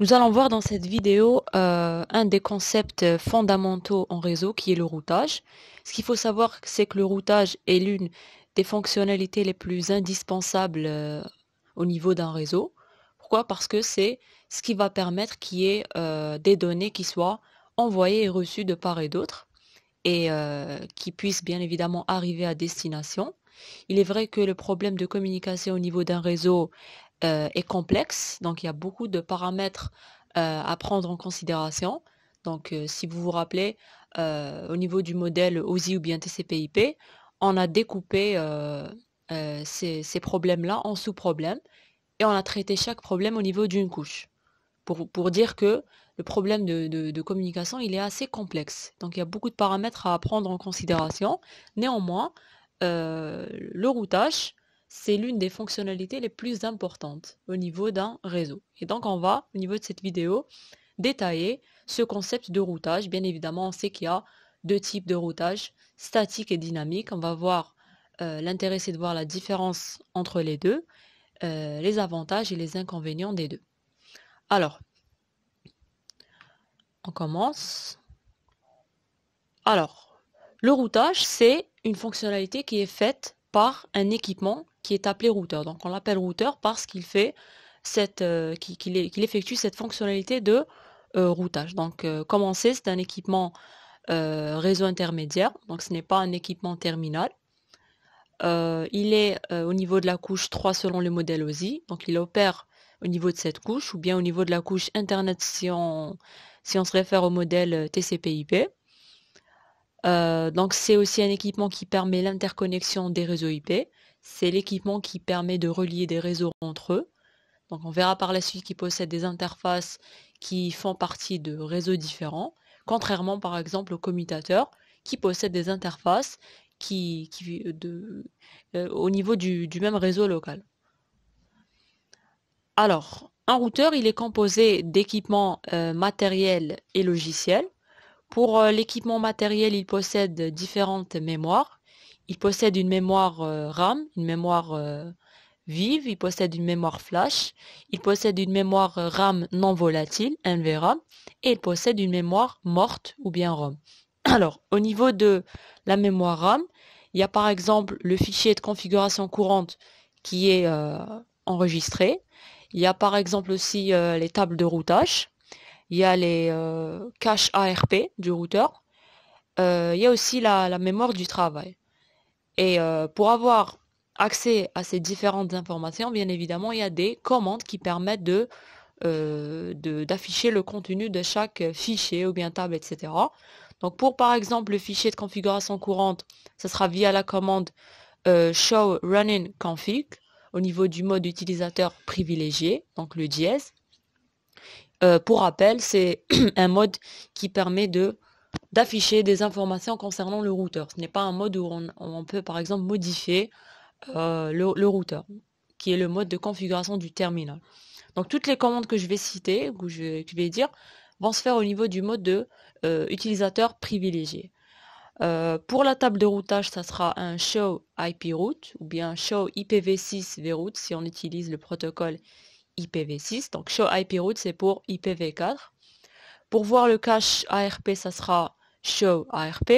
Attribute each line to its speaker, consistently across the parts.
Speaker 1: Nous allons voir dans cette vidéo euh, un des concepts fondamentaux en réseau qui est le routage. Ce qu'il faut savoir, c'est que le routage est l'une des fonctionnalités les plus indispensables euh, au niveau d'un réseau. Pourquoi Parce que c'est ce qui va permettre qu'il y ait euh, des données qui soient envoyées et reçues de part et d'autre et qui puissent bien évidemment arriver à destination. Il est vrai que le problème de communication au niveau d'un réseau euh, est complexe, donc il y a beaucoup de paramètres euh, à prendre en considération. Donc euh, si vous vous rappelez, au niveau du modèle OSI ou bien TCP/IP, on a découpé ces, problèmes-là en sous-problèmes et on a traité chaque problème au niveau d'une couche. Pour, dire que le problème de, de, communication, il est assez complexe. Donc il y a beaucoup de paramètres à prendre en considération. Néanmoins, le routage, c'est l'une des fonctionnalités les plus importantes au niveau d'un réseau. Et donc on va, au niveau de cette vidéo, détailler ce concept de routage. Bien évidemment, on sait qu'il y a deux types de routage, statique et dynamique. On va voir, euh, l'intérêt c'est de voir la différence entre les deux, euh, les avantages et les inconvénients des deux. Alors, on commence. Alors, le routage, c'est une fonctionnalité qui est faite par un équipement qui est appelé routeur. Donc on l'appelle routeur parce qu'il fait cette, est euh, qu'il, effectue cette fonctionnalité de euh, routage. Donc euh, commencer c'est un équipement réseau intermédiaire, donc ce n'est pas un équipement terminal. il est au niveau de la couche 3 selon le modèle OSI, donc il opère au niveau de cette couche ou bien au niveau de la couche Internet si on, si on se réfère au modèle TCP/IP. donc c'est aussi un équipement qui permet l'interconnexion des réseaux IP. C'est l'équipement qui permet de relier des réseaux entre eux. Donc on verra par la suite qu'ils possèdent des interfaces qui font partie de réseaux différents, contrairement par exemple aux commutateurs qui possède des interfaces qui, qui euh, de, euh, au niveau du, même réseau local. Alors, un routeur, il est composé d'équipements euh, matériels et logiciels. Pour l'équipement matériel, il possède différentes mémoires il possède une mémoire euh, RAM, une mémoire euh, vive, il possède une mémoire flash, il possède une mémoire euh, RAM non volatile, NVRAM, et il possède une mémoire morte ou bien ROM. Alors, au niveau de la mémoire RAM, il y a par exemple le fichier de configuration courante qui est enregistré. Il y a par exemple aussi les tables de routage. Il y a les caches ARP du routeur. il y a aussi la mémoire du travail. Et euh, pour avoir accès à ces différentes informations, bien évidemment, il y a des commandes qui permettent de euh, d'afficher le contenu de chaque fichier ou bien table, etc. Donc pour par exemple le fichier de configuration courante, ce sera via la commande euh, show running config au niveau du mode utilisateur privilégié, donc le JS. pour rappel, c'est un mode qui permet de d'afficher des informations concernant le routeur. Ce n'est pas un mode où on, peut par exemple modifier euh, le, routeur, qui est le mode de configuration du terminal. Donc toutes les commandes que je vais citer, que je vais dire, vont se faire au niveau du mode de euh, utilisateur privilégié. Euh, pour la table de routage, ça sera un show IP route ou bien show IPv6 route si on utilise le protocole IPv6. Donc show IP route c'est pour IPv4. Pour voir le cache ARP, ça sera show ARP.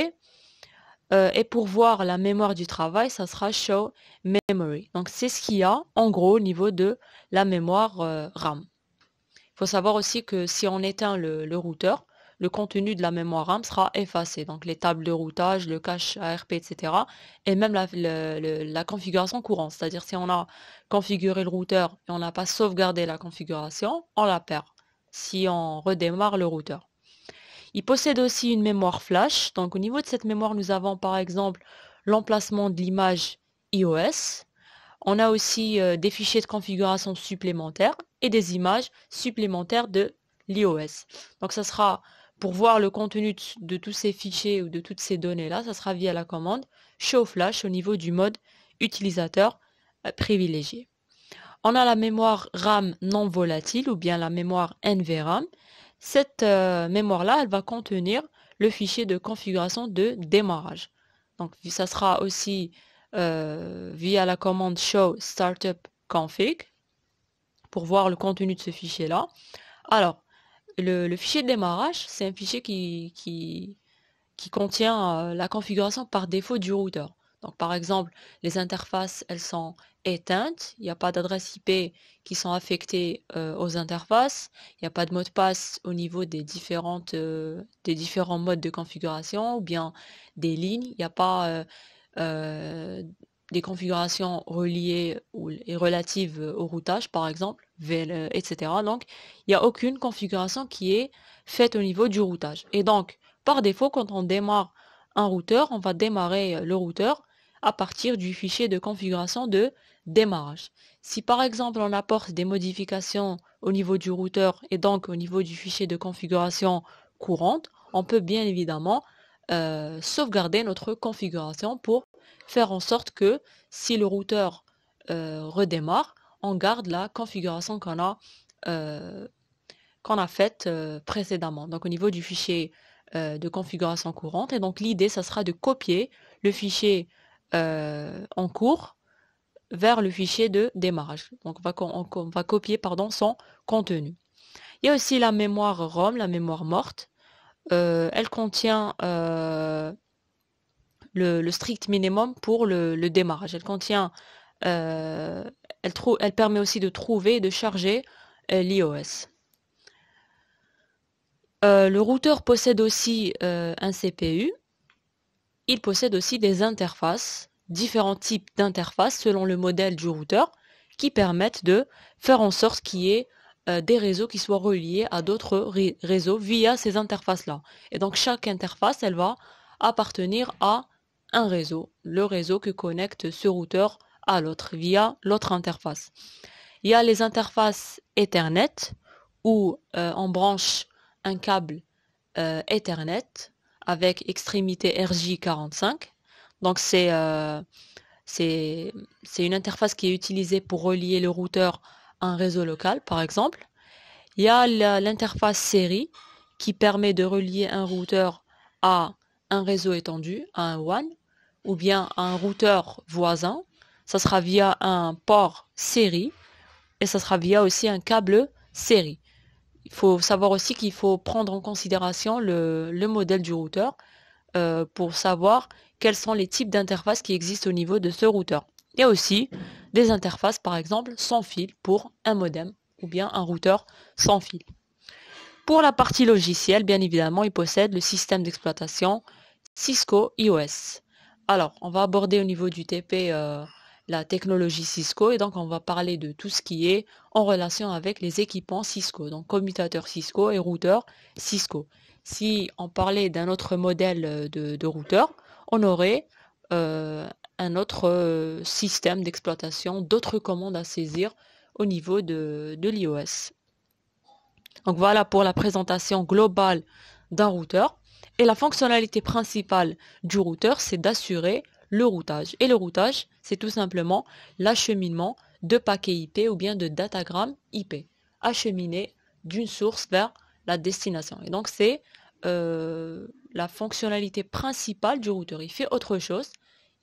Speaker 1: Euh, et pour voir la mémoire du travail, ça sera show memory. Donc c'est ce qu'il y a en gros au niveau de la mémoire euh, RAM. Il faut savoir aussi que si on éteint le, routeur, le contenu de la mémoire RAM sera effacé. Donc les tables de routage, le cache ARP, etc. Et même la, la configuration courante. C'est-à-dire si on a configuré le routeur et on n'a pas sauvegardé la configuration, on la perd si on redémarre le routeur. Il possède aussi une mémoire flash. Donc au niveau de cette mémoire, nous avons par exemple l'emplacement de l'image iOS. On a aussi euh, des fichiers de configuration supplémentaires et des images supplémentaires de l'iOS. Donc ça sera pour voir le contenu de, tous ces fichiers ou de toutes ces données-là, ça sera via la commande show flash au niveau du mode utilisateur euh, privilégié. On a la mémoire RAM non volatile ou bien la mémoire NVRAM cette euh, mémoire-là, elle va contenir le fichier de configuration de démarrage. Donc, ça sera aussi euh, via la commande show startup config pour voir le contenu de ce fichier-là. Alors, le, fichier de démarrage, c'est un fichier qui, qui, contient euh, la configuration par défaut du routeur. Donc, par exemple, les interfaces, elles sont éteintes. Il n'y a pas d'adresse IP qui sont affectées euh, aux interfaces. Il n'y a pas de mot de passe au niveau des, euh, des différents modes de configuration ou bien des lignes. Il n'y a pas euh, des configurations reliées ou, et relatives au routage, par exemple, VL, etc. Donc, il n'y a aucune configuration qui est faite au niveau du routage. Et donc, par défaut, quand on démarre un routeur, on va démarrer le routeur à partir du fichier de configuration de démarrage. Si par exemple on apporte des modifications au niveau du routeur et donc au niveau du fichier de configuration courante, on peut bien évidemment euh, sauvegarder notre configuration pour faire en sorte que si le routeur euh, redémarre, on garde la configuration qu'on a, euh, qu'on a faite précédemment, donc au niveau du fichier de configuration courante. Et donc l'idée, ça sera de copier le fichier euh, en cours vers le fichier de démarrage. Donc on va, va copier pardon, son contenu. Il y a aussi la mémoire ROM, la mémoire morte. Euh, elle contient euh, le, strict minimum pour le, démarrage. Elle contient, elle trouve elle, permet aussi de trouver et de charger l'iOS. le routeur possède aussi un CPU il possède aussi des interfaces, différents types d'interfaces selon le modèle du routeur qui permettent de faire en sorte qu'il y ait euh, des réseaux qui soient reliés à d'autres réseaux via ces interfaces-là. Et donc chaque interface, elle va appartenir à un réseau, le réseau que connecte ce routeur à l'autre via l'autre interface. Il y a les interfaces Ethernet où euh, on branche un câble euh, Ethernet avec extrémité RJ45. Donc euh, c'est c'est une interface qui est utilisée pour relier le routeur à un réseau local, par exemple. Il y a l'interface série qui permet de relier un routeur à un réseau étendu, à un WAN, ou bien à un routeur voisin. Ça sera via un port série et ça sera via aussi un câble série. Il faut savoir aussi qu'il faut prendre en considération le, modèle du routeur euh, pour savoir quels sont les types d'interfaces qui existent au niveau de ce routeur. Il y a aussi des interfaces, par exemple, sans fil pour un modem ou bien un routeur sans fil. Pour la partie logicielle, bien évidemment, il possède le système d'exploitation Cisco iOS. Alors, on va aborder au niveau du TP euh, la technologie Cisco et donc on va parler de tout ce qui est en relation avec les équipements Cisco, donc commutateur Cisco et routeur Cisco. Si on parlait d'un autre modèle euh, de, routeur, on aurait euh, un autre euh, système d'exploitation, d'autres commandes à saisir au niveau de, de l'iOS. Donc voilà pour la présentation globale d'un routeur. Et la fonctionnalité principale du routeur, c'est d'assurer le routage. Et le routage, c'est tout simplement l'acheminement de paquets IP ou bien de datagrammes IP, acheminés d'une source vers la destination. Et donc c'est euh, la fonctionnalité principale du routeur. Il fait autre chose.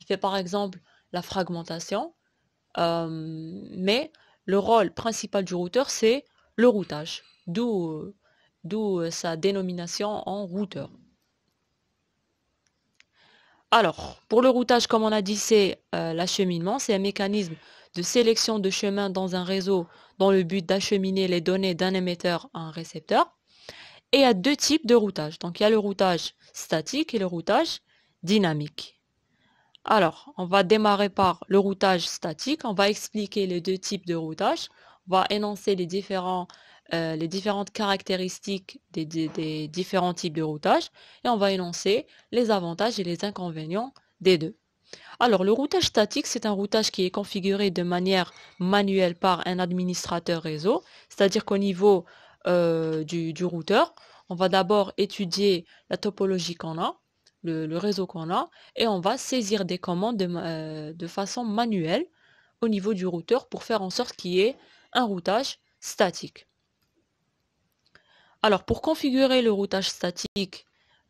Speaker 1: Il fait par exemple la fragmentation, euh, mais le rôle principal du routeur, c'est le routage, d'où sa dénomination en routeur. Alors, pour le routage, comme on a dit, c'est euh, l'acheminement. C'est un mécanisme de sélection de chemin dans un réseau dans le but d'acheminer les données d'un émetteur à un récepteur. Et il y a deux types de routage. Donc, il y a le routage statique et le routage dynamique. Alors, on va démarrer par le routage statique. On va expliquer les deux types de routage. On va énoncer les différents euh, les différentes caractéristiques des, différents types de routage et on va énoncer les avantages et les inconvénients des deux. Alors le routage statique, c'est un routage qui est configuré de manière manuelle par un administrateur réseau, c'est-à-dire qu'au niveau euh, du, routeur, on va d'abord étudier la topologie qu'on a, le, réseau qu'on a et on va saisir des commandes euh, de, façon manuelle au niveau du routeur pour faire en sorte qu'il y ait un routage statique. Alors, pour configurer le routage statique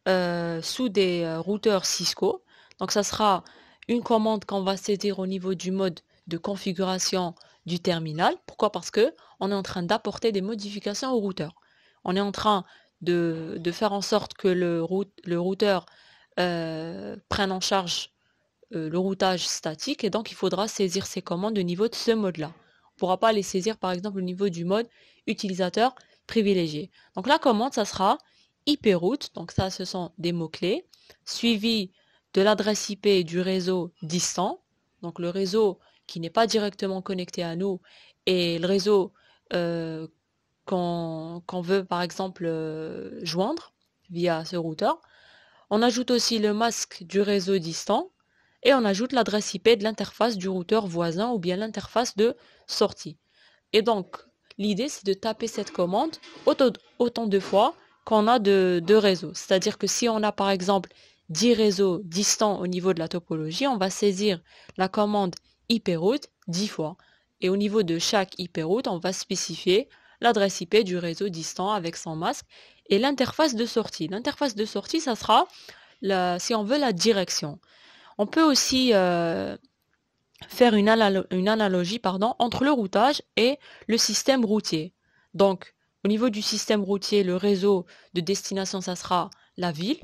Speaker 1: euh, sous des euh, routeurs Cisco, donc ça sera une commande qu'on va saisir au niveau du mode de configuration du terminal. Pourquoi Parce que on est en train d'apporter des modifications au routeur. On est en train de, faire en sorte que le, routeur euh, prenne en charge le routage statique et donc il faudra saisir ces commandes au niveau de ce mode-là. On ne pourra pas les saisir par exemple au niveau du mode utilisateur privilégié Donc la commande, ça sera IP route, donc ça ce sont des mots-clés, suivi de l'adresse IP du réseau distant, donc le réseau qui n'est pas directement connecté à nous et le réseau euh, qu'on veut par exemple euh, joindre via ce routeur. On ajoute aussi le masque du réseau distant et on ajoute l'adresse IP de l'interface du routeur voisin ou bien l'interface de sortie. Et donc, l'idée c'est de taper cette commande autant, de fois qu'on a de, réseaux. C'est-à-dire que si on a par exemple 10 réseaux distants au niveau de la topologie, on va saisir la commande IP-route 10 fois. Et au niveau de chaque IP-route, on va spécifier l'adresse IP du réseau distant avec son masque et l'interface de sortie. L'interface de sortie, ça sera, si on veut, la direction. On peut aussi euh, faire une, analogie pardon, entre le routage et le système routier. Donc, au niveau du système routier, le réseau de destination, ça sera la ville.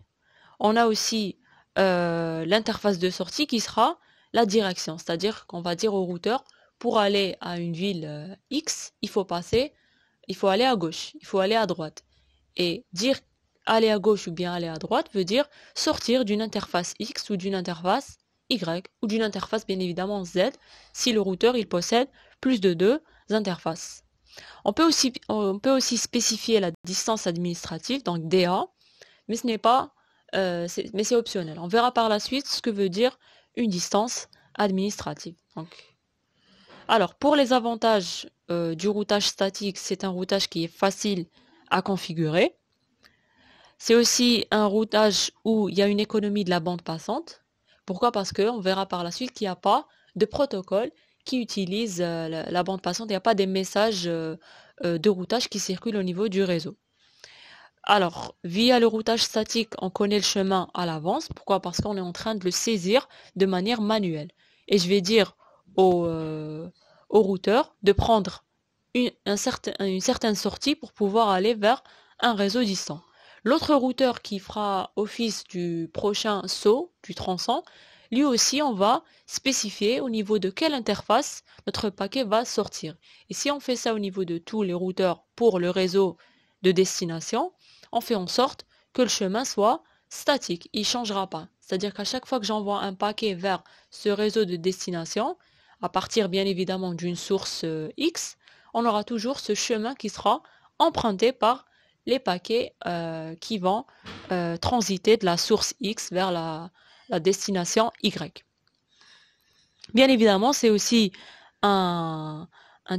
Speaker 1: On a aussi euh, l'interface de sortie qui sera la direction, c'est-à-dire qu'on va dire au routeur, pour aller à une ville euh, X, il faut passer, il faut aller à gauche, il faut aller à droite. Et dire aller à gauche ou bien aller à droite veut dire sortir d'une interface X ou d'une interface y ou d'une interface bien évidemment Z si le routeur il possède plus de deux interfaces. On peut aussi, on peut aussi spécifier la distance administrative, donc DA, mais ce n'est pas euh, mais c'est optionnel. On verra par la suite ce que veut dire une distance administrative. Alors, pour les avantages euh, du routage statique, c'est un routage qui est facile à configurer. C'est aussi un routage où il y a une économie de la bande passante. Pourquoi Parce qu'on verra par la suite qu'il n'y a pas de protocole qui utilise euh, la, bande passante, il n'y a pas des messages euh, euh, de routage qui circulent au niveau du réseau. Alors, via le routage statique, on connaît le chemin à l'avance. Pourquoi Parce qu'on est en train de le saisir de manière manuelle. Et je vais dire au, routeur de prendre une certaine sortie pour pouvoir aller vers un réseau distant. L'autre routeur qui fera office du prochain saut du tronçon, lui aussi, on va spécifier au niveau de quelle interface notre paquet va sortir. Et si on fait ça au niveau de tous les routeurs pour le réseau de destination, on fait en sorte que le chemin soit statique, il ne changera pas. C'est-à-dire qu'à chaque fois que j'envoie un paquet vers ce réseau de destination, à partir bien évidemment d'une source euh, X, on aura toujours ce chemin qui sera emprunté par les paquets euh, qui vont euh, transiter de la source X vers la, destination Y. Bien évidemment, c'est aussi un,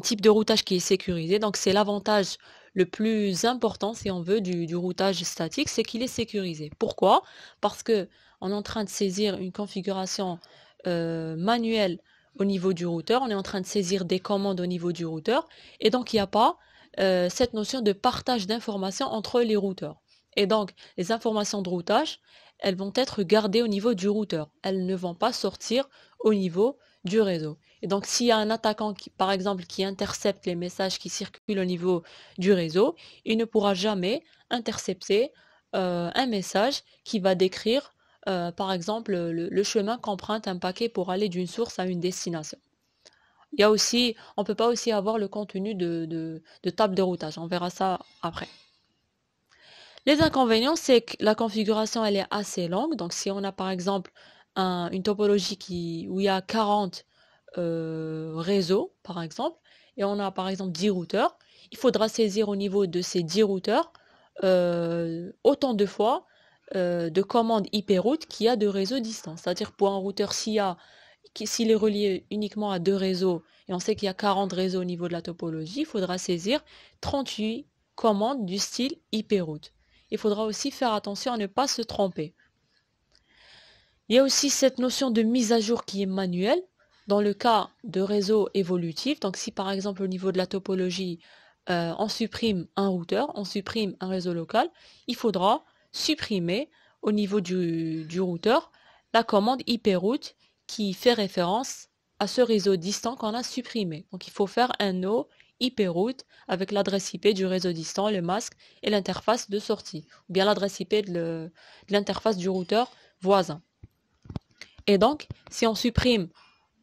Speaker 1: type de routage qui est sécurisé, donc c'est l'avantage le plus important, si on veut, du, routage statique, c'est qu'il est sécurisé. Pourquoi Parce qu'on est en train de saisir une configuration euh, manuelle au niveau du routeur, on est en train de saisir des commandes au niveau du routeur, et donc il n'y a pas euh, cette notion de partage d'informations entre les routeurs. Et donc, les informations de routage, elles vont être gardées au niveau du routeur. Elles ne vont pas sortir au niveau du réseau. Et donc, s'il y a un attaquant, par exemple, qui intercepte les messages qui circulent au niveau du réseau, il ne pourra jamais intercepter euh, un message qui va décrire, euh, par exemple, le chemin qu'emprunte un paquet pour aller d'une source à une destination il y a aussi, on ne peut pas aussi avoir le contenu de, table de routage. On verra ça après. Les inconvénients, c'est que la configuration, elle est assez longue. Donc, si on a par exemple une topologie qui, où il y a 40 euh, réseaux, par exemple, et on a par exemple 10 routeurs, il faudra saisir au niveau de ces 10 routeurs euh, autant de fois euh, de commandes IP route qu'il y a de réseaux distants. C'est-à-dire pour un routeur, s'il y a s'il est relié uniquement à deux réseaux, et on sait qu'il y a 40 réseaux au niveau de la topologie, il faudra saisir 38 commandes du style route. Il faudra aussi faire attention à ne pas se tromper. Il y a aussi cette notion de mise à jour qui est manuelle dans le cas de réseaux évolutifs. Donc si par exemple au niveau de la topologie, euh, on supprime un routeur, on supprime un réseau local, il faudra supprimer au niveau du, du routeur la commande route, qui fait référence à ce réseau distant qu'on a supprimé. Donc il faut faire un nœud IP route avec l'adresse IP du réseau distant, le masque et l'interface de sortie, ou bien l'adresse IP de l'interface du routeur voisin. Et donc, si on supprime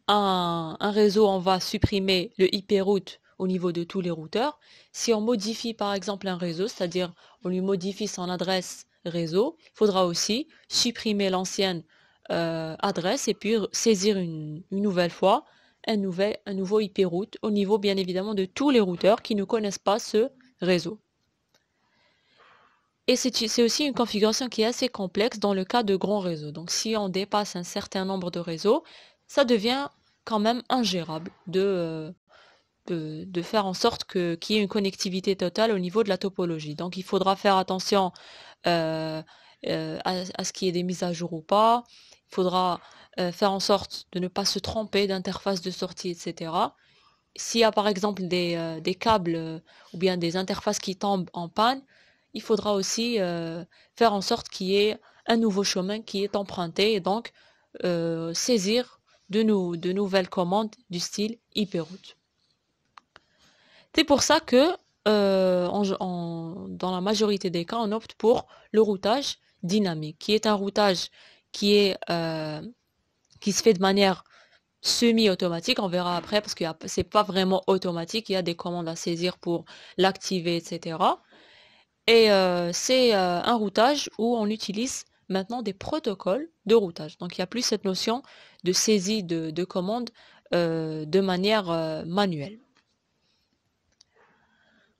Speaker 1: un, un, réseau, on va supprimer le IP route au niveau de tous les routeurs. Si on modifie par exemple un réseau, c'est-à-dire on lui modifie son adresse réseau, il faudra aussi supprimer l'ancienne euh, adresse et puis saisir une, nouvelle fois un, nouvel, un nouveau IP route au niveau bien évidemment de tous les routeurs qui ne connaissent pas ce réseau. Et c'est aussi une configuration qui est assez complexe dans le cas de grands réseaux. Donc si on dépasse un certain nombre de réseaux, ça devient quand même ingérable de, euh, de, faire en sorte qu'il y ait une connectivité totale au niveau de la topologie. Donc il faudra faire attention euh, à, à, ce qui est des mises à jour ou pas, faudra euh, faire en sorte de ne pas se tromper d'interface de sortie, etc. S'il y a par exemple des, euh, câbles euh, ou bien des interfaces qui tombent en panne, il faudra aussi faire en sorte qu'il y ait un nouveau chemin qui est emprunté et donc saisir de, nouvelles commandes du style hyperroute. C'est pour ça que dans la majorité des cas, on opte pour le routage dynamique, qui est un routage qui est euh, qui se fait de manière semi-automatique. On verra après parce que c'est pas vraiment automatique. Il y a des commandes à saisir pour l'activer, etc. Et euh, c'est euh, un routage où on utilise maintenant des protocoles de routage. Donc il n'y a plus cette notion de saisie de commandes de manière manuelle.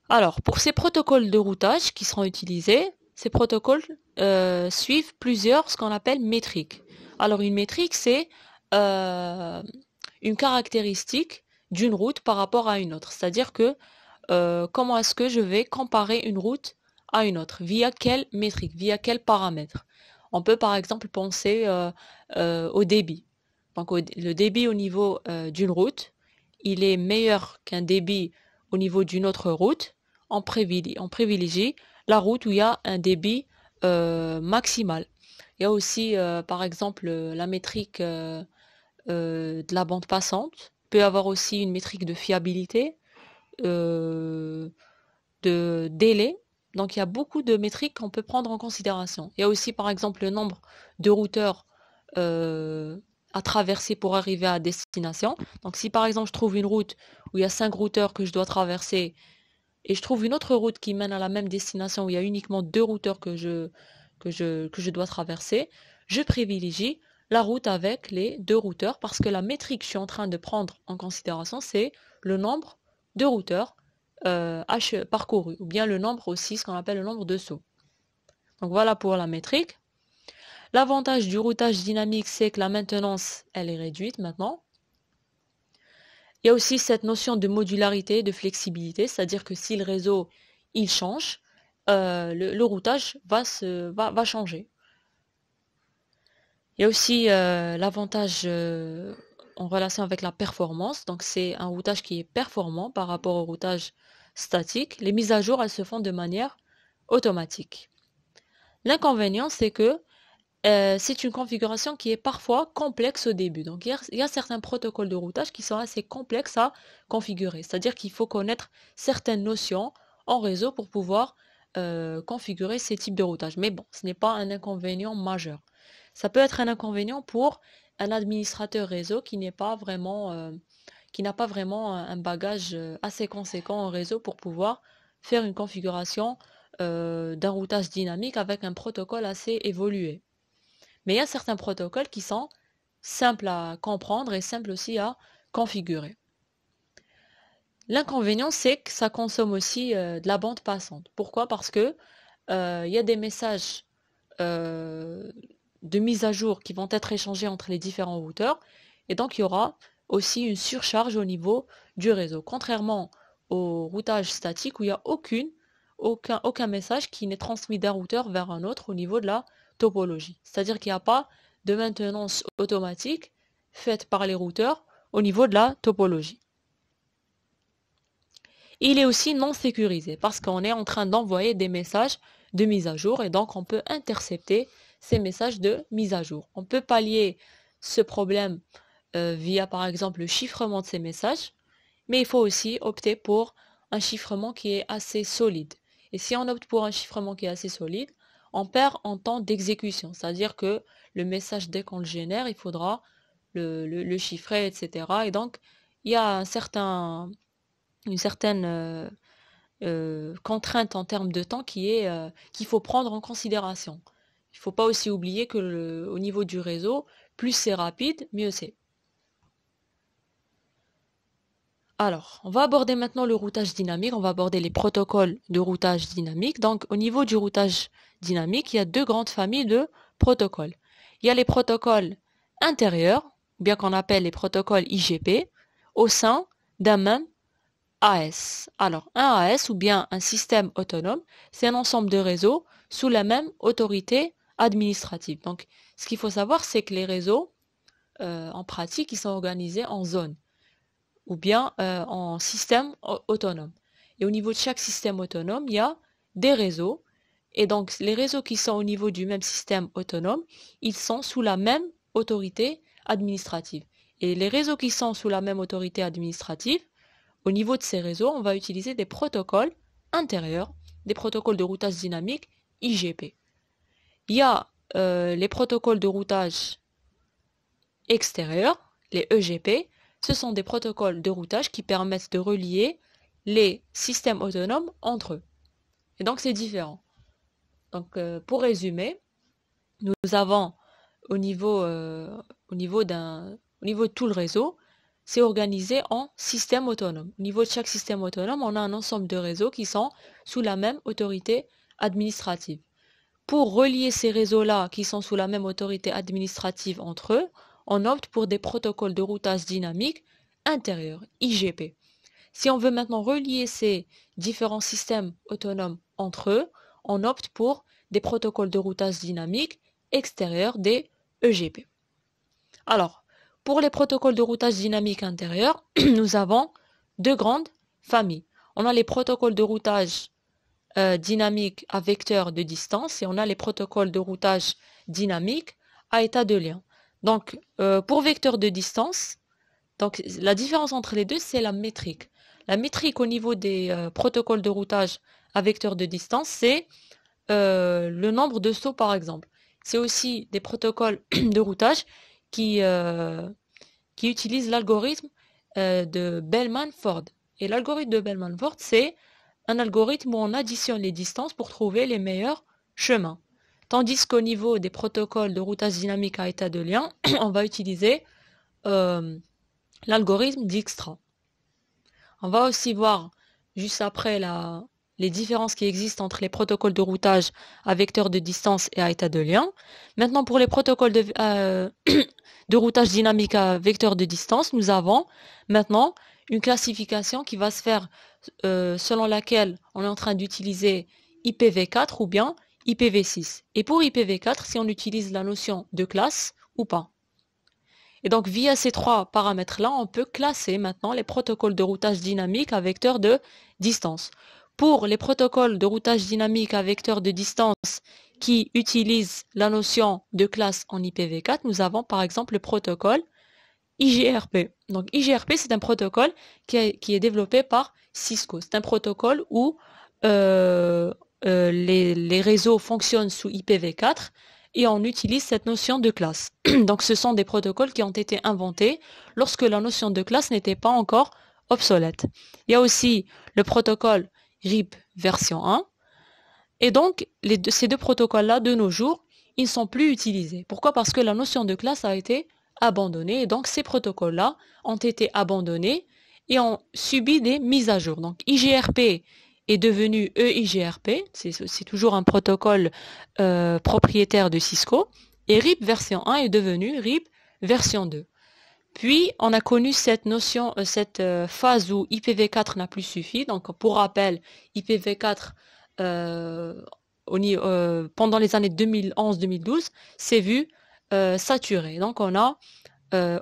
Speaker 1: Alors, pour ces protocoles de routage qui seront utilisés, ces protocoles euh, suivent plusieurs ce qu'on appelle métriques. Alors une métrique, c'est euh, une caractéristique d'une route par rapport à une autre. C'est-à-dire que euh, comment est-ce que je vais comparer une route à une autre Via quelle métrique Via quel paramètre On peut par exemple penser au débit. Donc le débit au niveau d'une route, il est meilleur qu'un débit au niveau d'une autre route. on on privilégie la route où il y a un débit euh, maximal. Il y a aussi, euh, par exemple, euh, la métrique de la bande passante. Il peut y avoir aussi une métrique de fiabilité, de délai. Donc il y a beaucoup de métriques qu'on peut prendre en considération. Il y a aussi par exemple le nombre de routeurs à traverser pour arriver à destination. Donc si par exemple je trouve une route où il y a cinq routeurs que je dois traverser et je trouve une autre route qui mène à la même destination où il y a uniquement deux routeurs que je, que je, que je dois traverser, je privilégie la route avec les deux routeurs parce que la métrique que je suis en train de prendre en considération, c'est le nombre de routeurs euh, parcourus ou bien le nombre aussi, ce qu'on appelle le nombre de sauts. Donc voilà pour la métrique. L'avantage du routage dynamique, c'est que la maintenance, elle est réduite maintenant. Il y a aussi cette notion de modularité, de flexibilité, c'est-à-dire que si le réseau il change, euh, le, routage va, se, va, changer. Il y a aussi euh, l'avantage euh, en relation avec la performance, donc c'est un routage qui est performant par rapport au routage statique. Les mises à jour, elles se font de manière automatique. L'inconvénient, c'est que euh, c'est une configuration qui est parfois complexe au début. Donc, il y, a, certains protocoles de routage qui sont assez complexes à configurer. C'est-à-dire qu'il faut connaître certaines notions en réseau pour pouvoir euh, configurer ces types de routage. Mais bon, ce n'est pas un inconvénient majeur. Ça peut être un inconvénient pour un administrateur réseau qui euh, qui n'a pas vraiment un bagage assez conséquent en réseau pour pouvoir faire une configuration d'un routage dynamique avec un protocole assez évolué. Mais il y a certains protocoles qui sont simples à comprendre et simples aussi à configurer. L'inconvénient, c'est que ça consomme aussi euh, de la bande passante. Pourquoi Parce que euh, il y a des messages euh, de mise à jour qui vont être échangés entre les différents routeurs. Et donc, il y aura aussi une surcharge au niveau du réseau. Contrairement au routage statique où il n'y a aucune, aucun, aucun message qui n'est transmis d'un routeur vers un autre au niveau de la topologie. C'est-à-dire qu'il n'y a pas de maintenance automatique faite par les routeurs au niveau de la topologie. Il est aussi non sécurisé parce qu'on est en train d'envoyer des messages de mise à jour et donc on peut intercepter ces messages de mise à jour. On peut pallier ce problème euh, via par exemple le chiffrement de ces messages, mais il faut aussi opter pour un chiffrement qui est assez solide. Et si on opte pour un chiffrement qui est assez solide, on perd en temps d'exécution. C'est-à-dire que le message, dès qu'on le génère, il faudra le, chiffrer, etc. Et donc, il y a un certain, une certaine euh, euh, contrainte en termes de temps qui est euh, qu'il faut prendre en considération. Il ne faut pas aussi oublier que le, au niveau du réseau, plus c'est rapide, mieux c'est. Alors, on va aborder maintenant le routage dynamique, on va aborder les protocoles de routage dynamique. Donc, au niveau du routage dynamique, il y a deux grandes familles de protocoles. Il y a les protocoles intérieurs, bien qu'on appelle les protocoles IGP, au sein d'un même AS. Alors, un AS ou bien un système autonome, c'est un ensemble de réseaux sous la même autorité administrative. Donc, ce qu'il faut savoir, c'est que les réseaux, euh, en pratique, ils sont organisés en zones ou bien euh, en système autonome. Et au niveau de chaque système autonome, il y a des réseaux et donc, les réseaux qui sont au niveau du même système autonome, ils sont sous la même autorité administrative. Et les réseaux qui sont sous la même autorité administrative, au niveau de ces réseaux, on va utiliser des protocoles intérieurs, des protocoles de routage dynamique IGP. Il y a euh, les protocoles de routage extérieurs, les EGP. Ce sont des protocoles de routage qui permettent de relier les systèmes autonomes entre eux. Et donc c'est différent. Donc, euh, pour résumer, nous avons au niveau, euh, niveau au niveau de tout le réseau, c'est organisé en système autonome. Au niveau de chaque système autonome, on a un ensemble de réseaux qui sont sous la même autorité administrative. Pour relier ces réseaux-là qui sont sous la même autorité administrative entre eux, on opte pour des protocoles de routage dynamique intérieur, IGP. Si on veut maintenant relier ces différents systèmes autonomes entre eux, on opte pour des protocoles de routage dynamique extérieurs des EGP. Alors, pour les protocoles de routage dynamique intérieur, nous avons deux grandes familles. On a les protocoles de routage euh, dynamique à vecteur de distance et on a les protocoles de routage dynamique à état de lien. Donc, euh, pour vecteur de distance, donc, la différence entre les deux, c'est la métrique. La métrique au niveau des euh, protocoles de routage à vecteur de distance, c'est euh, le nombre de sauts par exemple. C'est aussi des protocoles de routage qui, euh, qui utilisent l'algorithme euh, de Bellman-Ford. Et l'algorithme de Bellman-Ford, c'est un algorithme où on additionne les distances pour trouver les meilleurs chemins. Tandis qu'au niveau des protocoles de routage dynamique à état de lien, on va utiliser l'algorithme d'Ixtra. On va aussi voir, juste après la, les différences qui existent entre les protocoles de routage à vecteur de distance et à état de lien. Maintenant, pour les protocoles de, euh, routage dynamique à vecteur de distance, nous avons maintenant une classification qui va se faire euh, selon laquelle on est en train d'utiliser IPv4 ou bien IPv6. Et pour IPv4, si on utilise la notion de classe ou pas. Et donc, via ces trois paramètres-là, on peut classer maintenant les protocoles de routage dynamique à vecteur de distance. Pour les protocoles de routage dynamique à vecteur de distance qui utilisent la notion de classe en IPv4, nous avons par exemple le protocole IGRP. Donc IGRP, c'est un protocole qui, est développé par Cisco. C'est un protocole où euh, euh, les, les, réseaux fonctionnent sous IPv4 et on utilise cette notion de classe. Donc ce sont des protocoles qui ont été inventés lorsque la notion de classe n'était pas encore obsolète. Il y a aussi le protocole RIP version 1. Et donc, ces deux protocoles-là, de nos jours, ils ne sont plus utilisés. Pourquoi Parce que la notion de classe a été abandonnée. Et donc, ces protocoles-là ont été abandonnés et ont subi des mises à jour. Donc, IGRP est devenu EIGRP, c'est toujours un protocole euh, propriétaire de Cisco, et RIP version 1 est devenu RIP version 2. Puis, on a connu cette notion, euh, cette euh, phase où IPv4 n'a plus suffi. Donc, pour rappel, IPv4, euh, pendant les années 2011-2012, s'est vu saturé. Donc, on a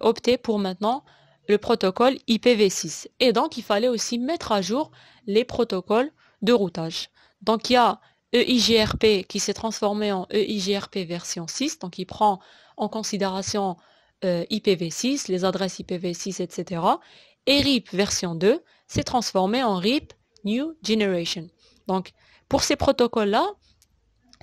Speaker 1: opté pour maintenant le protocole IPv6. Et donc, il fallait aussi mettre à jour les protocoles de routage. Donc, il y a EIGRP qui s'est transformé en EIGRP version 6, donc il prend en considération euh, IPv6, les adresses IPv6, etc. Et RIP version 2 s'est transformé en RIP New Generation. Donc, pour ces protocoles-là,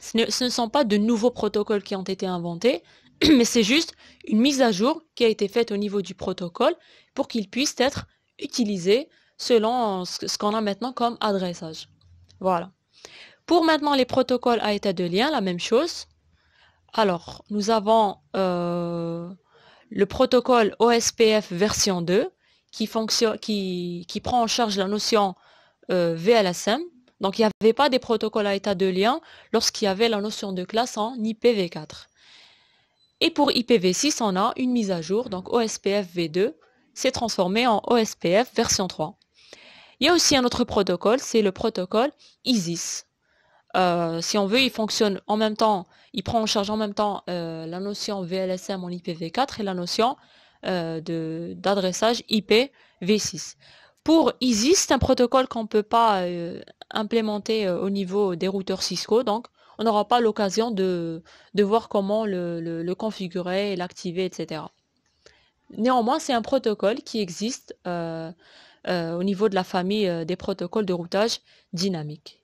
Speaker 1: ce ne, sont pas de nouveaux protocoles qui ont été inventés, mais c'est juste une mise à jour qui a été faite au niveau du protocole pour qu'il puisse être utilisé selon ce qu'on a maintenant comme adressage. Voilà. Pour maintenant les protocoles à état de lien, la même chose. Alors, nous avons euh, le protocole OSPF version 2 qui, prend en charge la notion euh, VLSM. Donc il n'y avait pas des protocoles à état de lien lorsqu'il y avait la notion de classe en IPv4. Et pour IPv6, on a une mise à jour, donc OSPF V2 s'est transformé en OSPF version 3. Il y a aussi un autre protocole, c'est le protocole ISIS. Euh, si on veut, il fonctionne en même temps, il prend en charge en même temps euh, la notion VLSM en IPv4 et la notion euh, d'adressage IPv6. Pour EASY, c'est un protocole qu'on ne peut pas euh, implémenter au niveau des routeurs Cisco, donc on n'aura pas l'occasion de, voir comment le, le, le configurer, l'activer, etc. Néanmoins, c'est un protocole qui existe au niveau de la famille des protocoles de routage dynamique.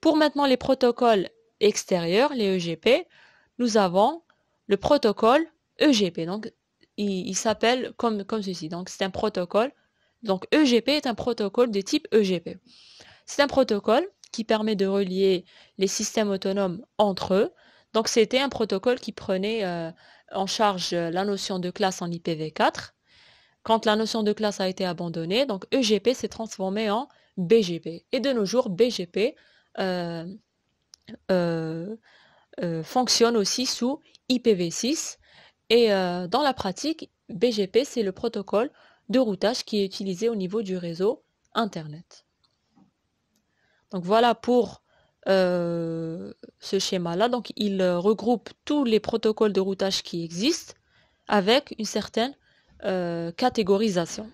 Speaker 1: Pour maintenant les protocoles extérieurs, les EGP, nous avons le protocole EGP. Donc, il, s'appelle comme, ceci. Donc, c'est un protocole. Donc, EGP est un protocole de type EGP. C'est un protocole qui permet de relier les systèmes autonomes entre eux. Donc, c'était un protocole qui prenait euh, en charge la notion de classe en IPv4. Quand la notion de classe a été abandonnée, donc EGP s'est transformé en BGP. Et de nos jours, BGP euh, euh, euh, fonctionne aussi sous IPv6 et dans la pratique, BGP, c'est le protocole de routage qui est utilisé au niveau du réseau Internet. Donc voilà pour ce schéma-là. Donc il regroupe tous les protocoles de routage qui existent avec une certaine catégorisation.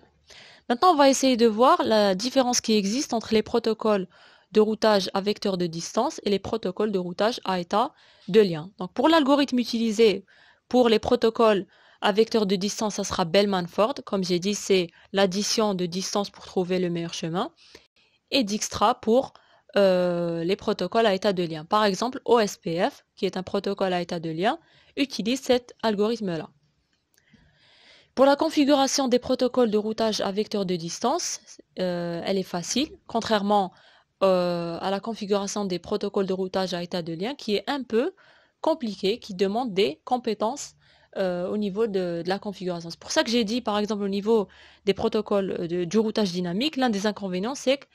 Speaker 1: Maintenant, on va essayer de voir la différence qui existe entre les protocoles de routage à vecteur de distance et les protocoles de routage à état de lien. Donc pour l'algorithme utilisé pour les protocoles à vecteur de distance, ça sera Bellman-Ford. Comme j'ai dit, c'est l'addition de distance pour trouver le meilleur chemin. Et Dijkstra pour euh, les protocoles à état de lien. Par exemple, OSPF, qui est un protocole à état de lien, utilise cet algorithme-là. Pour la configuration des protocoles de routage à vecteur de distance, euh, elle est facile. Contrairement euh, à la configuration des protocoles de routage à état de lien qui est un peu compliqué, qui demande des compétences euh, au niveau de, la configuration. C'est pour ça que j'ai dit, par exemple, au niveau des protocoles euh, du routage dynamique, l'un des inconvénients, c'est que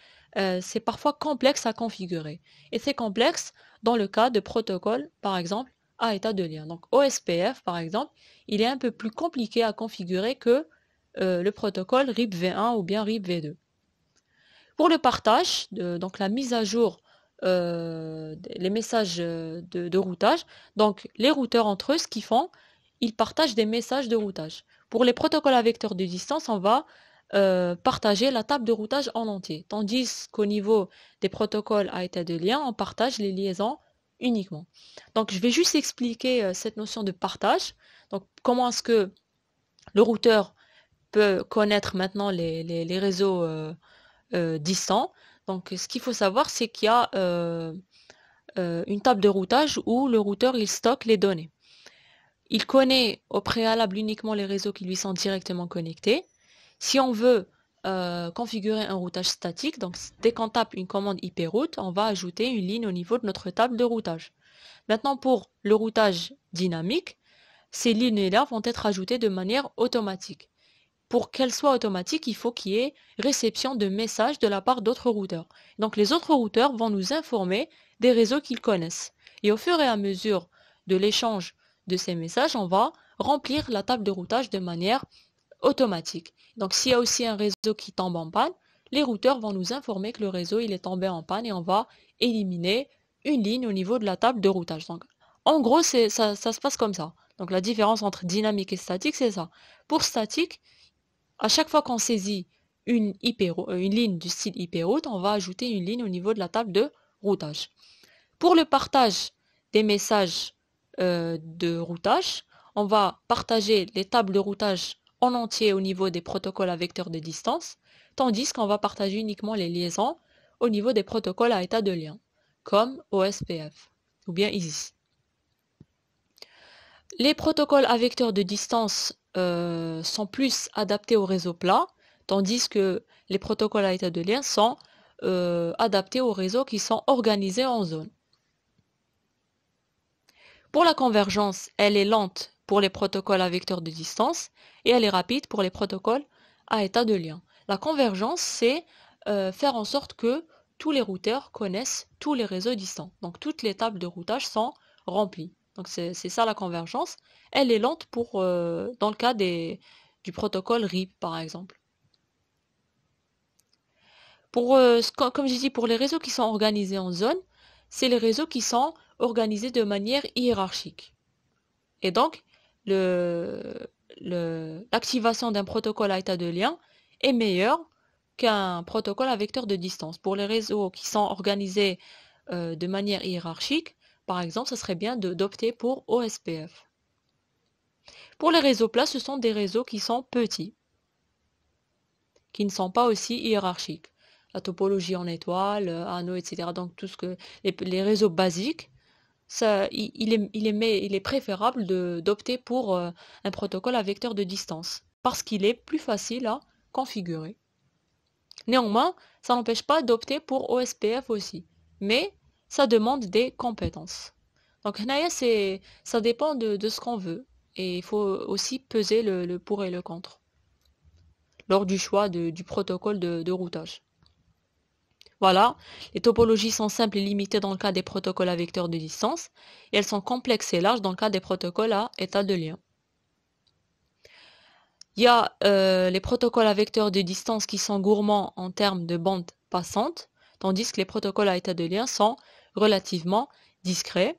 Speaker 1: c'est parfois complexe à configurer. Et c'est complexe dans le cas de protocoles, par exemple, à état de lien. Donc OSPF, par exemple, il est un peu plus compliqué à configurer que le protocole RIP v 1 ou bien RIP v 2 pour le partage, donc la mise à jour, euh, des les messages euh, de, routage, donc les routeurs entre eux, ce qu'ils font, ils partagent des messages de routage. Pour les protocoles à vecteur de distance, on va euh, partager la table de routage en entier, tandis qu'au niveau des protocoles à état de lien, on partage les liaisons uniquement. Donc je vais juste expliquer cette notion de partage. Donc comment est-ce que le routeur peut connaître maintenant les, réseaux euh, distant, Donc ce qu'il faut savoir, c'est qu'il y a euh, euh, une table de routage où le routeur il stocke les données. Il connaît au préalable uniquement les réseaux qui lui sont directement connectés. Si on veut configurer un routage statique, donc dès qu'on tape une commande IP route, on va ajouter une ligne au niveau de notre table de routage. Maintenant pour le routage dynamique, ces lignes-là vont être ajoutées de manière automatique pour qu'elle soit automatique, il faut qu'il y ait réception de messages de la part d'autres routeurs. Donc les autres routeurs vont nous informer des réseaux qu'ils connaissent. Et au fur et à mesure de l'échange de ces messages, on va remplir la table de routage de manière automatique. Donc s'il y a aussi un réseau qui tombe en panne, les routeurs vont nous informer que le réseau il est tombé en panne et on va éliminer une ligne au niveau de la table de routage. Donc en gros, ça, ça se passe comme ça. Donc la différence entre dynamique et statique, c'est ça. Pour statique, à chaque fois qu'on saisit une, euh, ligne du style IP route, on va ajouter une ligne au niveau de la table de routage. Pour le partage des messages euh, de routage, on va partager les tables de routage en entier au niveau des protocoles à vecteur de distance, tandis qu'on va partager uniquement les liaisons au niveau des protocoles à état de lien, comme OSPF ou bien ISIS. Les protocoles à vecteur de distance euh, sont plus adaptés au réseau plat, tandis que les protocoles à état de lien sont euh, adaptés aux réseaux qui sont organisés en zone. Pour la convergence, elle est lente pour les protocoles à vecteur de distance et elle est rapide pour les protocoles à état de lien. La convergence, c'est euh, faire en sorte que tous les routeurs connaissent tous les réseaux distants. Donc toutes les tables de routage sont remplies. Donc c'est ça la convergence. Elle est lente pour euh, dans le cas du protocole RIP par exemple. Pour, euh, comme j'ai dit, pour les réseaux qui sont organisés en zone, c'est les réseaux qui sont organisés de manière hiérarchique. Et donc, l'activation d'un protocole à état de lien est meilleure qu'un protocole à vecteur de distance. Pour les réseaux qui sont organisés euh, de manière hiérarchique, par exemple, ce serait bien d'opter pour OSPF. Pour les réseaux plats, ce sont des réseaux qui sont petits, qui ne sont pas aussi hiérarchiques. La topologie en étoile, euh, anneaux, etc. Donc tout ce que les, réseaux basiques, ça, il, est, préférable d'opter pour euh, un protocole à vecteur de distance parce qu'il est plus facile à configurer. Néanmoins, ça n'empêche pas d'opter pour OSPF aussi. Mais ça demande des compétences. Donc Naya, ça dépend de, ce qu'on veut et il faut aussi peser le, pour et le contre lors du choix du protocole de, routage. Voilà, les topologies sont simples et limitées dans le cas des protocoles à vecteurs de distance et elles sont complexes et larges dans le cas des protocoles à état de lien. Il y a euh, les protocoles à vecteur de distance qui sont gourmands en termes de bande passante, tandis que les protocoles à état de lien sont relativement discret.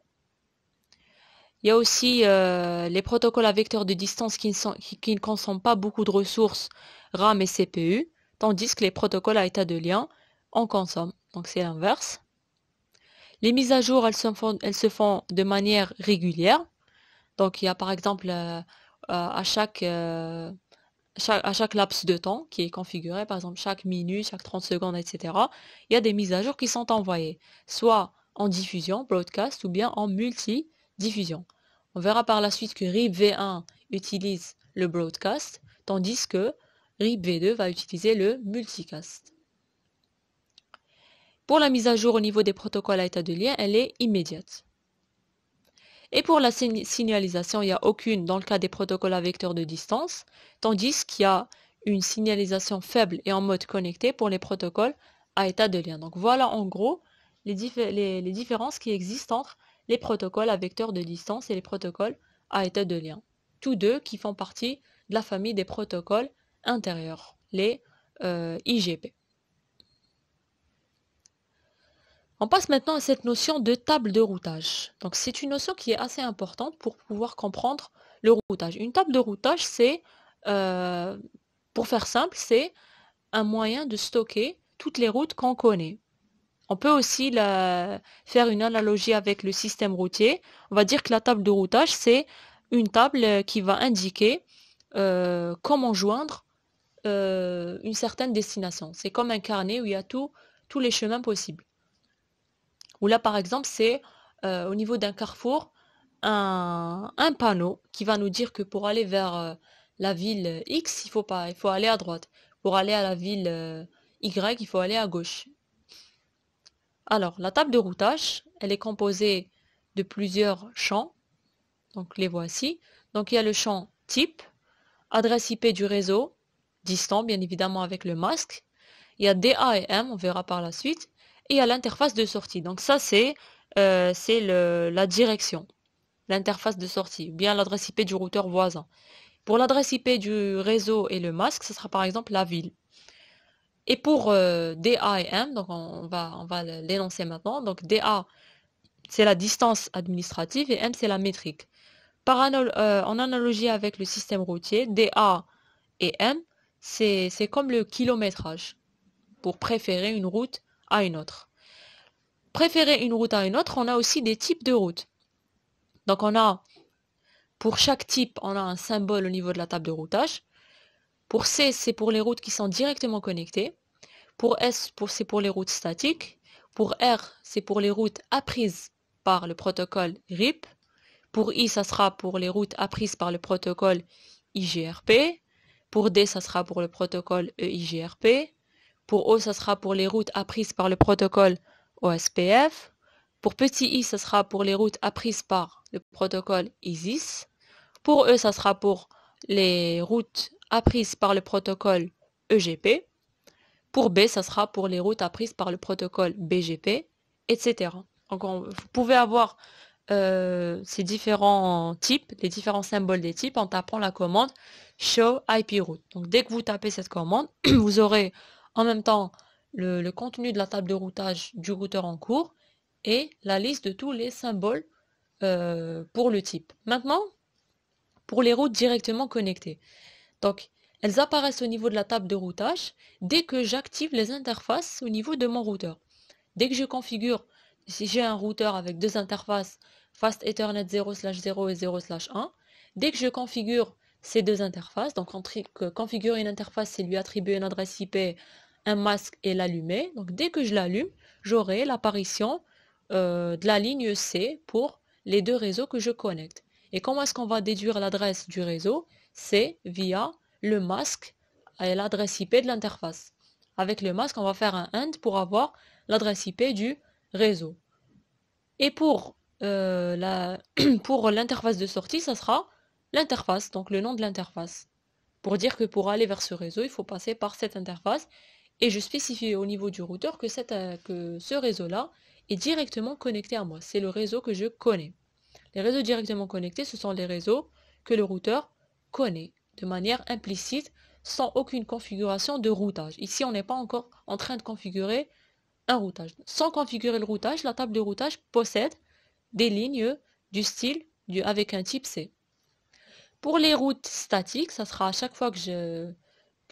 Speaker 1: Il y a aussi euh, les protocoles à vecteur de distance qui ne, sont, qui, ne, consomment pas beaucoup de ressources RAM et CPU, tandis que les protocoles à état de lien en consomment. Donc c'est l'inverse. Les mises à jour, elles se, font, elles se font de manière régulière. Donc il y a par exemple euh, euh, à chaque... à chaque laps de temps qui est configuré, par exemple chaque minute, chaque 30 secondes, etc., il y a des mises à jour qui sont envoyées, soit en diffusion, broadcast, ou bien en multi-diffusion. On verra par la suite que RIP V1 utilise le broadcast, tandis que RIP V2 va utiliser le multicast. Pour la mise à jour au niveau des protocoles à état de lien, elle est immédiate. Et pour la signalisation, il n'y a aucune dans le cas des protocoles à vecteur de distance, tandis qu'il y a une signalisation faible et en mode connecté pour les protocoles à état de lien. Donc voilà en gros les, différences qui existent entre les protocoles à vecteur de distance et les protocoles à état de lien. Tous deux qui font partie de la famille des protocoles intérieurs, les euh, IGP. On passe maintenant à cette notion de table de routage. Donc c'est une notion qui est assez importante pour pouvoir comprendre le routage. Une table de routage, c'est, euh, pour faire simple, c'est un moyen de stocker toutes les routes qu'on connaît. On peut aussi faire une analogie avec le système routier. On va dire que la table de routage, c'est une table euh, qui va indiquer euh, comment joindre euh, une certaine destination. C'est comme un carnet où il y a tous les chemins possibles. Ou là, par exemple, c'est au niveau d'un carrefour, un, un, panneau qui va nous dire que pour aller vers la ville X, il faut, pas, il faut aller à droite. Pour aller à la ville Y, il faut aller à gauche. Alors, la table de routage, elle est composée de plusieurs champs. Donc, les voici. Donc, il y a le champ type, adresse IP du réseau, distant bien évidemment avec le masque. Il y a DA et M, on verra par la suite. Et il y a l'interface de sortie. Donc, ça, c'est euh, la direction, l'interface de sortie, ou bien l'adresse IP du routeur voisin. Pour l'adresse IP du réseau et le masque, ce sera par exemple la ville. Et pour euh, DA et M, donc on, va, on va l'énoncer maintenant. Donc DA, c'est la distance administrative et M, c'est la métrique. Euh, en analogie avec le système routier, DA et M, c'est comme le kilométrage pour préférer une route à une autre. Préférer une route à une autre, on a aussi des types de routes. Donc on a, pour chaque type, on a un symbole au niveau de la table de routage. Pour C, c'est pour les routes qui sont directement connectées. Pour S, pour, c'est pour les routes statiques. Pour R, c'est pour les routes apprises par le protocole RIP. Pour I, ça sera pour les routes apprises par le protocole IGRP. Pour D, ça sera pour le protocole EIGRP. Pour O, ça sera pour les routes apprises par le protocole OSPF. Pour petit i, ça sera pour les routes apprises par le protocole ISIS. Pour E, ça sera pour les routes apprises par le protocole EGP. Pour B, ça sera pour les routes apprises par le protocole BGP, etc. Donc vous pouvez avoir euh, ces différents types, les différents symboles des types en tapant la commande show IP route. Donc dès que vous tapez cette commande, vous aurez en même temps le, contenu de la table de routage du routeur en cours et la liste de tous les symboles euh, pour le type. Maintenant, pour les routes directement connectées. Donc, elles apparaissent au niveau de la table de routage dès que j'active les interfaces au niveau de mon routeur. Dès que je configure, si j'ai un routeur avec deux interfaces, Fast Ethernet 0 0 et 0 1, dès que je configure ces deux interfaces, donc configurer une interface, c'est lui attribuer une adresse IP, un masque et l'allumer. Donc dès que je l'allume, j'aurai l'apparition euh, de la ligne C pour les deux réseaux que je connecte. Et comment est-ce qu'on va déduire l'adresse du réseau c'est via le masque et l'adresse IP de l'interface. Avec le masque, on va faire un AND pour avoir l'adresse IP du réseau. Et euh, pour l'interface de sortie, ça sera l'interface, donc le nom de l'interface. Pour dire que pour aller vers ce réseau, il faut passer par cette interface. Et je spécifie au niveau du routeur que, euh, que ce réseau-là est directement connecté à moi. C'est le réseau que je connais. Les réseaux directement connectés, ce sont les réseaux que le routeur connaît de manière implicite sans aucune configuration de routage. Ici, on n'est pas encore en train de configurer un routage. Sans configurer le routage, la table de routage possède des lignes du style du, avec un type C. Pour les routes statiques, ça sera à chaque fois que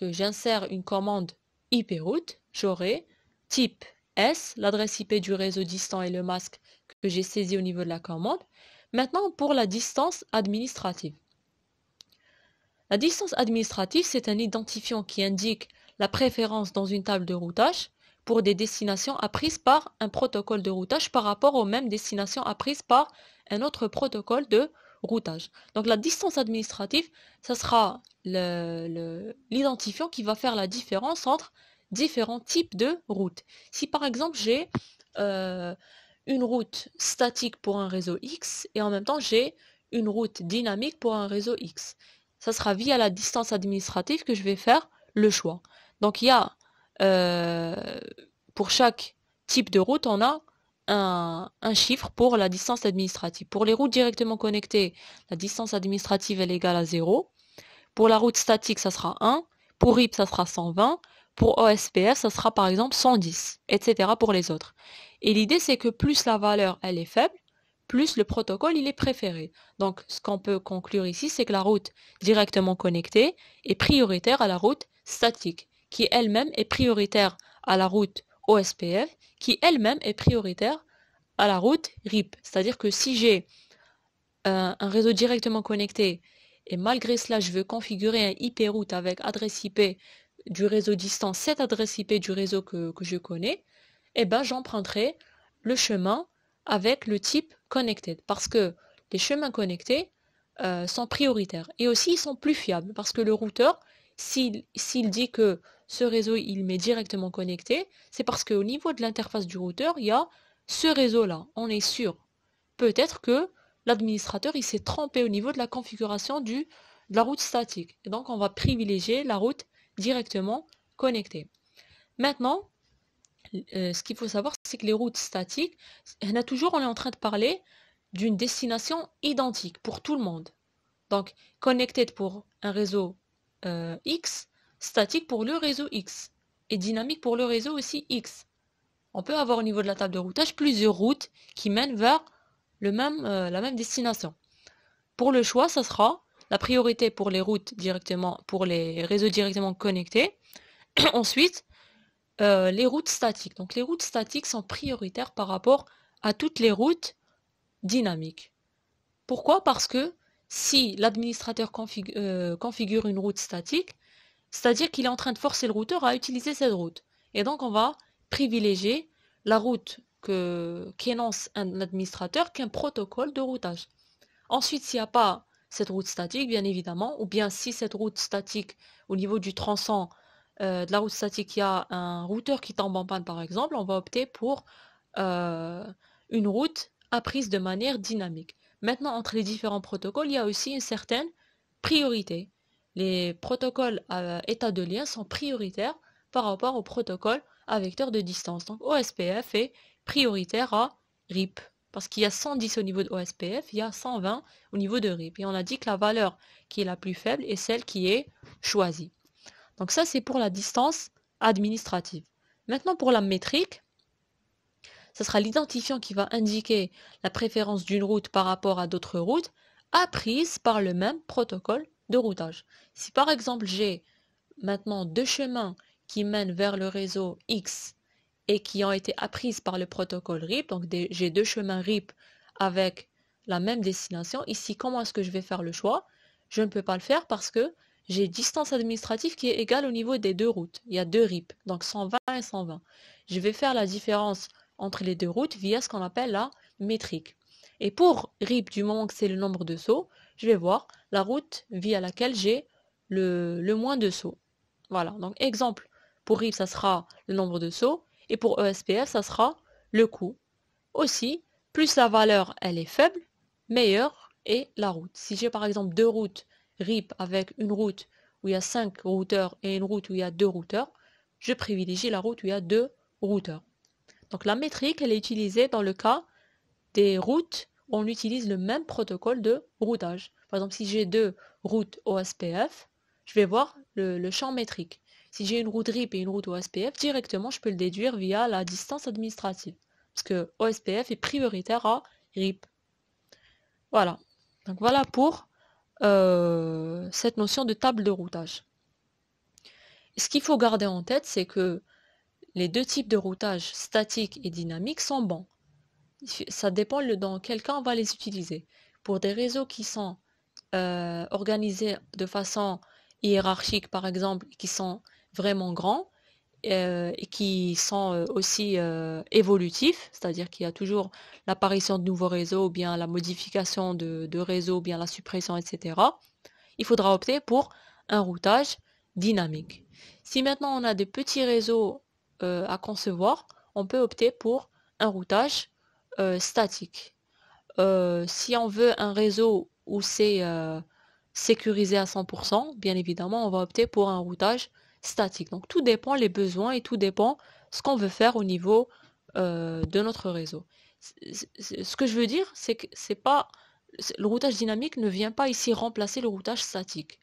Speaker 1: j'insère une commande IP route, j'aurai type S, l'adresse IP du réseau distant et le masque que j'ai saisi au niveau de la commande. Maintenant, pour la distance administrative. La distance administrative, c'est un identifiant qui indique la préférence dans une table de routage pour des destinations apprises par un protocole de routage par rapport aux mêmes destinations apprises par un autre protocole de routage. Donc la distance administrative, ça sera l'identifiant qui va faire la différence entre différents types de routes. Si par exemple j'ai euh, une route statique pour un réseau X et en même temps j'ai une route dynamique pour un réseau X ça sera via la distance administrative que je vais faire le choix. Donc il y a, euh, pour chaque type de route, on a un, chiffre pour la distance administrative. Pour les routes directement connectées, la distance administrative est égale à 0. Pour la route statique, ça sera 1. Pour RIP, ça sera 120. Pour OSPF, ça sera par exemple 110, etc. pour les autres. Et l'idée, c'est que plus la valeur elle est faible, plus le protocole, il est préféré. Donc, ce qu'on peut conclure ici, c'est que la route directement connectée est prioritaire à la route statique, qui elle-même est prioritaire à la route OSPF, qui elle-même est prioritaire à la route RIP. C'est-à-dire que si j'ai euh, un réseau directement connecté et malgré cela, je veux configurer un IP route avec adresse IP du réseau distant, cette adresse IP du réseau que, je connais, eh ben, j'emprunterai le chemin avec le type connected parce que les chemins connectés euh, sont prioritaires et aussi ils sont plus fiables parce que le routeur, s'il dit que ce réseau il met directement connecté, c'est parce qu'au niveau de l'interface du routeur, il y a ce réseau-là, on est sûr. Peut-être que l'administrateur il s'est trompé au niveau de la configuration du, de la route statique. Et donc on va privilégier la route directement connectée. Maintenant, euh, ce qu'il faut savoir, c'est que les routes statiques, on a toujours, on est en train de parler d'une destination identique pour tout le monde. Donc, connectée pour un réseau euh, X, statique pour le réseau X, et dynamique pour le réseau aussi X. On peut avoir au niveau de la table de routage plusieurs routes qui mènent vers euh, la même destination. Pour le choix, ça sera la priorité pour les routes directement, pour les réseaux directement connectés. Ensuite, euh, les routes statiques. Donc les routes statiques sont prioritaires par rapport à toutes les routes dynamiques. Pourquoi Parce que si l'administrateur euh, configure une route statique, c'est-à-dire qu'il est en train de forcer le routeur à utiliser cette route. Et donc on va privilégier la route qu'énonce un administrateur qu'un protocole de routage. Ensuite, s'il n'y a pas cette route statique, bien évidemment, ou bien si cette route statique au niveau du tronçon euh, de la route statique, il y a un routeur qui tombe en panne par exemple, on va opter pour euh, une route apprise de manière dynamique. Maintenant, entre les différents protocoles, il y a aussi une certaine priorité. Les protocoles euh, état de lien sont prioritaires par rapport aux protocoles à vecteur de distance. Donc OSPF est prioritaire à RIP parce qu'il y a 110 au niveau de OSPF, il y a 120 au niveau de RIP. Et on a dit que la valeur qui est la plus faible est celle qui est choisie. Donc ça, c'est pour la distance administrative. Maintenant, pour la métrique, ce sera l'identifiant qui va indiquer la préférence d'une route par rapport à d'autres routes apprises par le même protocole de routage. Si par exemple j'ai maintenant deux chemins qui mènent vers le réseau X et qui ont été apprises par le protocole RIP, donc j'ai deux chemins RIP avec la même destination, ici comment est-ce que je vais faire le choix Je ne peux pas le faire parce que j'ai distance administrative qui est égale au niveau des deux routes. Il y a deux RIP, donc 120 et 120. Je vais faire la différence entre les deux routes via ce qu'on appelle la métrique. Et pour RIP, du moment que c'est le nombre de sauts, je vais voir la route via laquelle j'ai le, moins de sauts. Voilà, donc exemple, pour RIP, ça sera le nombre de sauts, et pour ESPF, ça sera le coût. Aussi, plus la valeur, elle est faible, meilleure est la route. Si j'ai par exemple deux routes RIP avec une route où il y a 5 routeurs et une route où il y a 2 routeurs, je privilégie la route où il y a 2 routeurs. Donc la métrique, elle est utilisée dans le cas des routes où on utilise le même protocole de routage. Par exemple, si j'ai deux routes OSPF, je vais voir le champ métrique. Si j'ai une route RIP et une route OSPF, directement, je peux le déduire via la distance administrative. Parce que OSPF est prioritaire à RIP. Voilà. Donc voilà pour euh, cette notion de table de routage. Ce qu'il faut garder en tête, c'est que les deux types de routage, statique et dynamique, sont bons. Ça dépend dans quel cas on va les utiliser. Pour des réseaux qui sont euh, organisés de façon hiérarchique, par exemple, qui sont vraiment grands, euh, et qui sont euh, aussi euh, évolutifs, c'est-à-dire qu'il y a toujours l'apparition de nouveaux réseaux, ou bien la modification de, réseaux, ou bien la suppression, etc., il faudra opter pour un routage dynamique. Si maintenant on a des petits réseaux à concevoir, on peut opter pour un routage statique. si on veut un réseau où c'est sécurisé à 100%, bien évidemment, on va opter pour un routage statique. Donc tout dépend les besoins et tout dépend ce qu'on veut faire au niveau euh, de notre réseau. Ce que je veux dire, c'est que pas le routage dynamique ne vient pas ici remplacer le routage statique.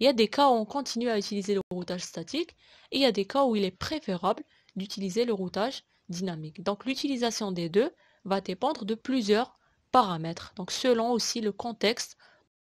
Speaker 1: Il y a des cas où on continue à utiliser le routage statique et il y a des cas où il est préférable d'utiliser le routage dynamique. Donc l'utilisation des deux va dépendre de plusieurs paramètres, donc selon aussi le contexte